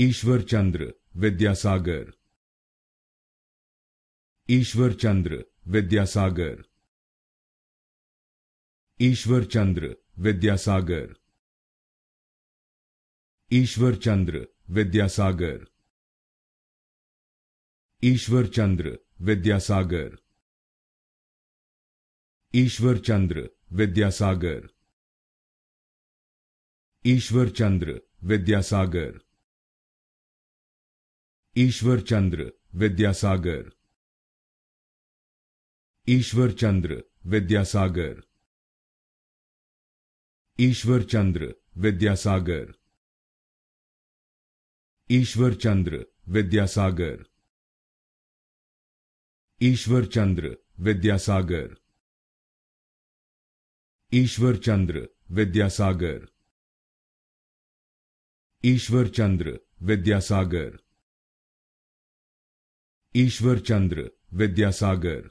ईश्वर चंद्र Vidyasagar ईश्वर चंद्र Vidyasagar ईश्वर चंद्र Vidyasagar ईश्वर चंद्र Vidyasagar ईश्वर चंद्र Vidyasagar ईश्वर चंद्र Vidyasagar ईश्वर चंद्र Vidyasagar ईश्वर चंद्र Vidyasagar ईश्वर चंद्र Vidyasagar ईश्वर चंद्र Vidyasagar ईश्वर चंद्र Vidyasagar ईश्वर चंद्र Vidyasagar ईश्वर चंद्र Vidyasagar ईश्वर चंद्र Vidyasagar ईश्वर चंद्र Vidyasagar